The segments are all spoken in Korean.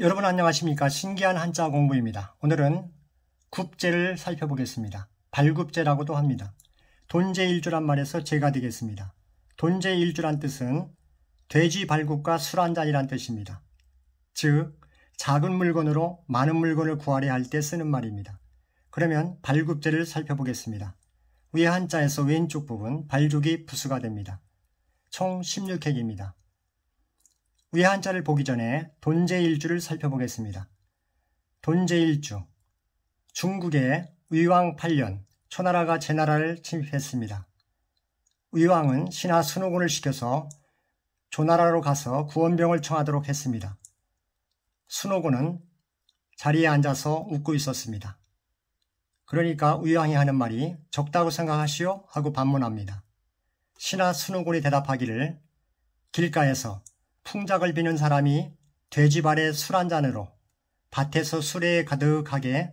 여러분 안녕하십니까 신기한 한자 공부입니다. 오늘은 굽제를 살펴보겠습니다. 발굽제라고도 합니다. 돈제일주란 말에서 제가 되겠습니다. 돈제일주란 뜻은 돼지 발굽과 술한 잔이란 뜻입니다. 즉 작은 물건으로 많은 물건을 구하려 할 때 쓰는 말입니다. 그러면 발굽제를 살펴보겠습니다. 위 한자에서 왼쪽 부분 발족이 부수가 됩니다. 총 16획입니다. 위 한자를 보기 전에 돈제일주를 살펴보겠습니다. 돈제일주 중국의 위왕 8년 초나라가 제나라를 침입했습니다. 위왕은 신하 순호군을 시켜서 조나라로 가서 구원병을 청하도록 했습니다. 순호군은 자리에 앉아서 웃고 있었습니다. 그러니까 위왕이 하는 말이 적다고 생각하시오 하고 반문합니다. 신하 순호군이 대답하기를 길가에서 풍작을 비는 사람이 돼지발에 술한 잔으로 밭에서 수레에 가득하게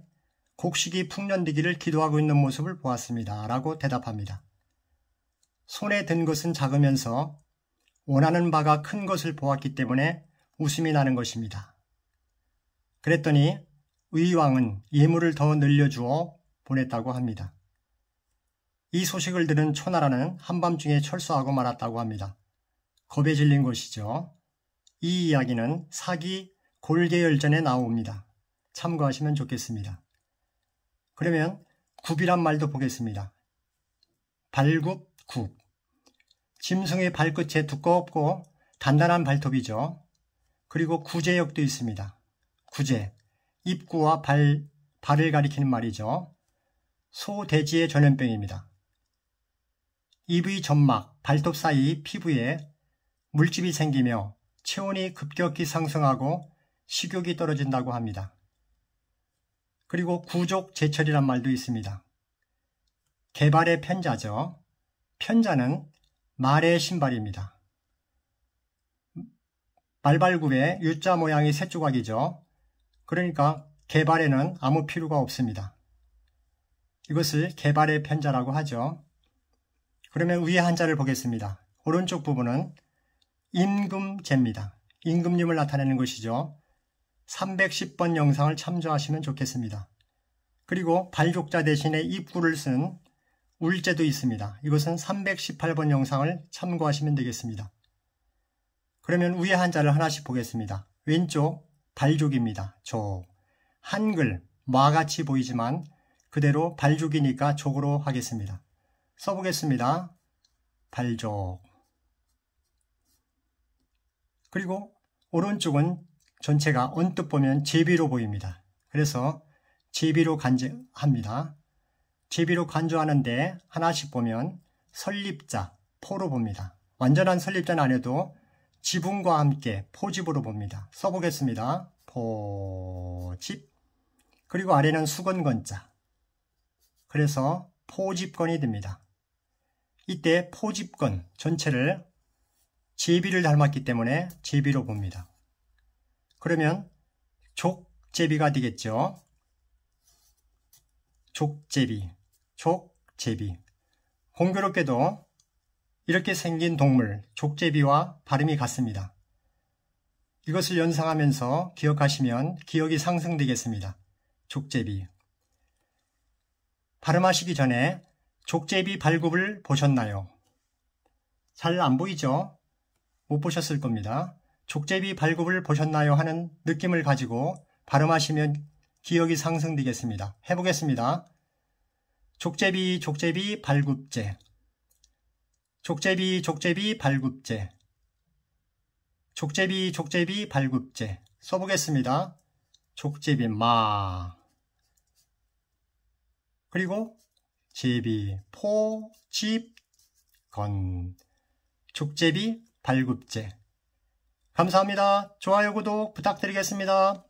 곡식이 풍년되기를 기도하고 있는 모습을 보았습니다. 라고 대답합니다. 손에 든 것은 작으면서 원하는 바가 큰 것을 보았기 때문에 웃음이 나는 것입니다. 그랬더니 의왕은 예물을 더 늘려주어 보냈다고 합니다. 이 소식을 들은 초나라는 한밤중에 철수하고 말았다고 합니다. 겁에 질린 것이죠. 이 이야기는 사기 골계열전에 나옵니다. 참고하시면 좋겠습니다. 그러면 굽이란 말도 보겠습니다. 발굽, 굽. 짐승의 발끝에 두껍고 단단한 발톱이죠. 그리고 구제역도 있습니다. 구제, 입구와 발, 발을 가리키는 말이죠. 소돼지의 전염병입니다. 입의 점막, 발톱 사이 피부에 물집이 생기며 체온이 급격히 상승하고 식욕이 떨어진다고 합니다. 그리고 구족 제철이란 말도 있습니다. 개발의 편자죠. 편자는 말의 신발입니다. 말발굽에 U자 모양이새 조각이죠. 그러니까 개발에는 아무 필요가 없습니다. 이것을 개발의 편자라고 하죠. 그러면 위에 한자를 보겠습니다. 오른쪽 부분은 임금제입니다. 임금님을 나타내는 것이죠. 310번 영상을 참조하시면 좋겠습니다. 그리고 발족자 대신에 입구를 쓴 울제도 있습니다. 이것은 318번 영상을 참고하시면 되겠습니다. 그러면 위에 한자를 하나씩 보겠습니다. 왼쪽 발족입니다. 족. 한글 마같이 보이지만 그대로 발족이니까 족으로 하겠습니다. 써보겠습니다. 발족 그리고 오른쪽은 전체가 언뜻 보면 제비로 보입니다. 그래서 제비로 간주합니다. 제비로 간주하는데 하나씩 보면 설립자, 포로 봅니다. 완전한 설립자는 아니어도 지붕과 함께 포집으로 봅니다. 써보겠습니다. 포집 그리고 아래는 수건건자 그래서 포집건이 됩니다. 이때 포집건 전체를 제비를 닮았기 때문에 제비로 봅니다. 그러면 족제비가 되겠죠. 족제비, 족제비. 공교롭게도 이렇게 생긴 동물 족제비와 발음이 같습니다. 이것을 연상하면서 기억하시면 기억이 상승되겠습니다. 족제비 발음하시기 전에 족제비 발굽을 보셨나요? 잘 안 보이죠? 못 보셨을 겁니다. 족제비 발굽을 보셨나요 하는 느낌을 가지고 발음하시면 기억이 상승되겠습니다. 해보겠습니다. 족제비 족제비 발굽제 족제비 족제비 발굽제 족제비 족제비 발굽제 써보겠습니다. 족제비 마 그리고 제비 포 집 건 족제비 발굽제 감사합니다. 좋아요, 구독 부탁드리겠습니다.